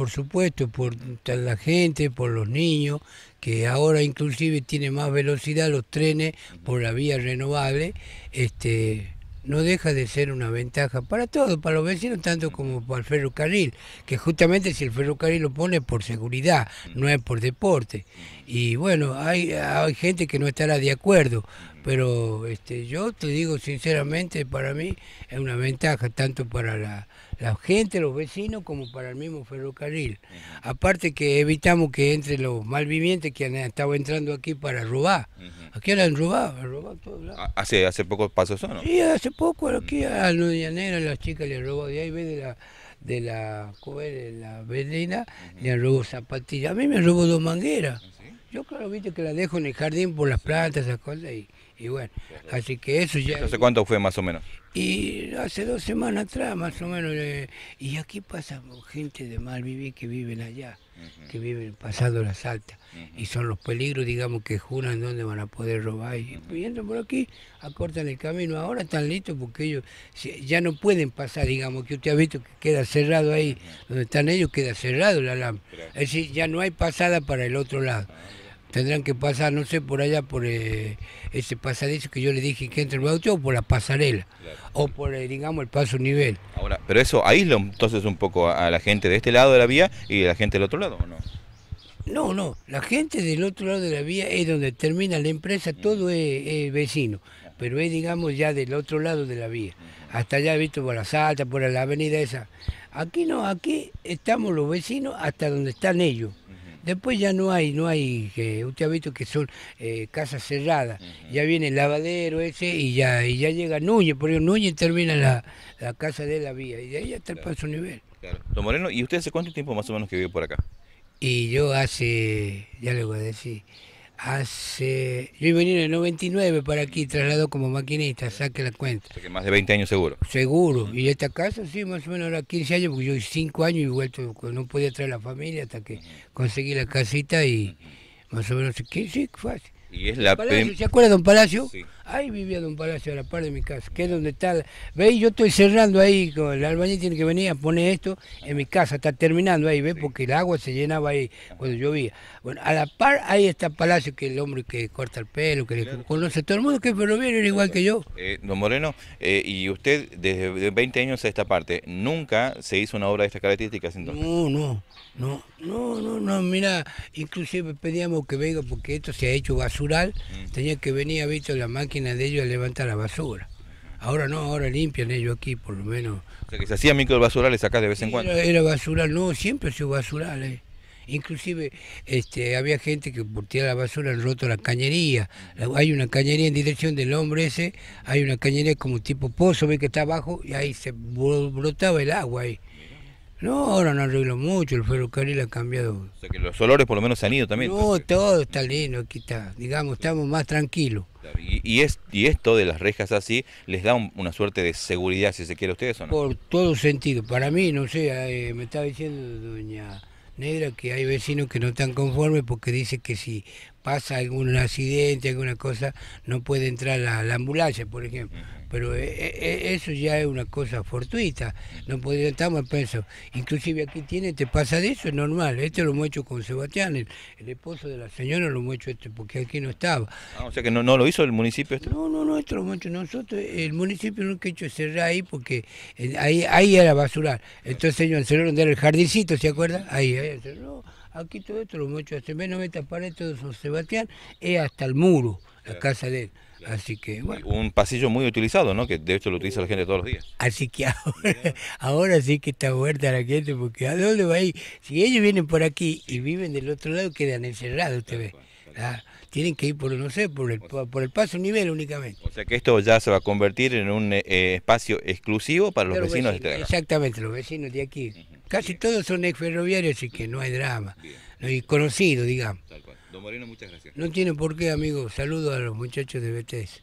por supuesto, por la gente, por los niños, que ahora inclusive tiene más velocidad los trenes por la vía renovable, este no deja de ser una ventaja para todos, para los vecinos tanto como para el ferrocarril, que justamente si el ferrocarril lo pone por seguridad, no es por deporte. Y bueno, hay, hay gente que no estará de acuerdo, pero este, yo te digo sinceramente, para mí es una ventaja tanto para la, la gente, los vecinos, como para el mismo ferrocarril. Aparte que evitamos que entre los malvivientes que han estado entrando aquí para robar. Aquí la han robado, han robado todo. Lado. Ah, hace, hace poco pasó eso, ¿no? Sí, hace poco, aquí a la Negra las chicas le robó de ahí, ve de la de la de la Berlina, le robó zapatillas. A mí me robó dos mangueras. ¿Ah, Yo claro, viste que la dejo en el jardín por las plantas, esas cosas, y y bueno, así que eso ya... ¿No sé cuánto fue más o menos? Y hace dos semanas atrás más o menos. y aquí pasa gente de mal vivir que viven allá, que viven pasando las altas. Y son los peligros, digamos, que juran dónde van a poder robar. Y viendo por aquí, acortan el camino. Ahora están listos porque ellos ya no pueden pasar, digamos, que usted ha visto que queda cerrado ahí. Donde están ellos queda cerrado la alambre Es decir, ya no hay pasada para el otro lado. Ah, tendrán que pasar, no sé, por allá, por eh, ese pasadizo que yo le dije que entre el auto, o por la pasarela, o por, eh, digamos, el paso nivel. Ahora, pero eso aísla entonces un poco a la gente de este lado de la vía y la gente del otro lado, ¿o no? No, no, la gente del otro lado de la vía es donde termina la empresa, todo es, vecino, pero es, digamos, ya del otro lado de la vía. Hasta allá, visto, por la Salta, por la avenida esa. Aquí no, aquí estamos los vecinos hasta donde están ellos Después ya no hay, no hay, que usted ha visto que son eh, casas cerradas, ya viene el lavadero ese y ya, y ya llega Núñez, por ejemplo, Núñez termina la, casa de la vía y de ahí está el paso nivel. Claro. Don Moreno, ¿y usted hace cuánto tiempo más o menos que vive por acá? Y yo hace, ya le voy a decir, hace. Yo venir en el 99 para aquí, trasladado como maquinista, saque la cuenta. más de 20 años seguro. Seguro. Y esta casa, sí, más o menos era 15 años, porque yo 5 años y vuelto, pues, no podía traer la familia hasta que conseguí la casita y más o menos 15, fácil. Y es la ¿Se acuerda, don Palacio? Sí. Ahí vivía en un palacio a la par de mi casa, que es donde está. ¿Veis? Yo estoy cerrando ahí, el albañil tiene que venir a poner esto en mi casa, está terminando ahí, ve, Porque el agua se llenaba ahí cuando llovía. Bueno, a la par ahí está palacio, que el hombre que corta el pelo, que le conoce todo el mundo, que pero viene, era igual que yo. Eh, don Moreno, eh, y usted desde 20 años a esta parte, ¿nunca se hizo una obra de estas características No, no, no, no, no, no, mira, inclusive pedíamos que venga, porque esto se ha hecho basural, mm. tenía que venir, a visto la máquina de ellos levantar la basura. Ahora no, ahora limpian ellos aquí, por lo menos. O sea, que se hacían microbasurales acá de vez en cuando. Era basural, no, siempre se basurales. Eh. Inclusive este, había gente que por tirar la basura han roto la cañería. Hay una cañería en dirección del hombre ese, hay una cañería como tipo pozo, ve que está abajo y ahí se brotaba el agua ahí. No, ahora no arreglo mucho, el ferrocarril ha cambiado. O sea que los olores por lo menos se han ido también. No, todo está lindo, aquí está, digamos, estamos más tranquilos. Y, esto de las rejas así, ¿les da una suerte de seguridad, si se quiere, a ustedes o no? Por todo sentido, para mí, no sé, eh, me estaba diciendo doña Negra que hay vecinos que no están conformes porque dice que si pasa algún accidente, alguna cosa, no puede entrar la, ambulancia, por ejemplo pero eh, eh, eh, eso ya es una cosa fortuita, no podría estar más peso. Inclusive aquí tiene, te pasa de eso, es normal. este lo hemos hecho con Sebastián, el, esposo de la señora lo hemos hecho este, porque aquí no estaba. Ah, o sea que no, no lo hizo el municipio esto. No, no, no, esto lo hemos hecho nosotros, el municipio nunca ha hecho cerrar ahí porque ahí, ahí era basural. Entonces señor se donde era el jardincito, ¿se acuerda Ahí, ahí Aquí todo esto lo hemos hecho hace menos metas para esto de San Sebastián, es hasta el muro, la casa de él. Así que, bueno. Un pasillo muy utilizado, ¿no? Que de hecho lo utiliza la gente todos los días. Así que ahora, sí que está muerta la gente, porque ¿a dónde va a ir? Si ellos vienen por aquí y viven del otro lado, quedan encerrados, usted ve. Ah, tienen que ir por, no sé, por el, por el paso nivel únicamente. O sea que esto ya se va a convertir en un eh, eh, espacio exclusivo para los, vecinos, de este Exactamente, los vecinos de aquí. Casi todos son ex ferroviarios, así que no hay drama. no Y conocido, digamos. Don Moreno, muchas gracias. No tiene por qué, amigo. Saludos a los muchachos de BTS.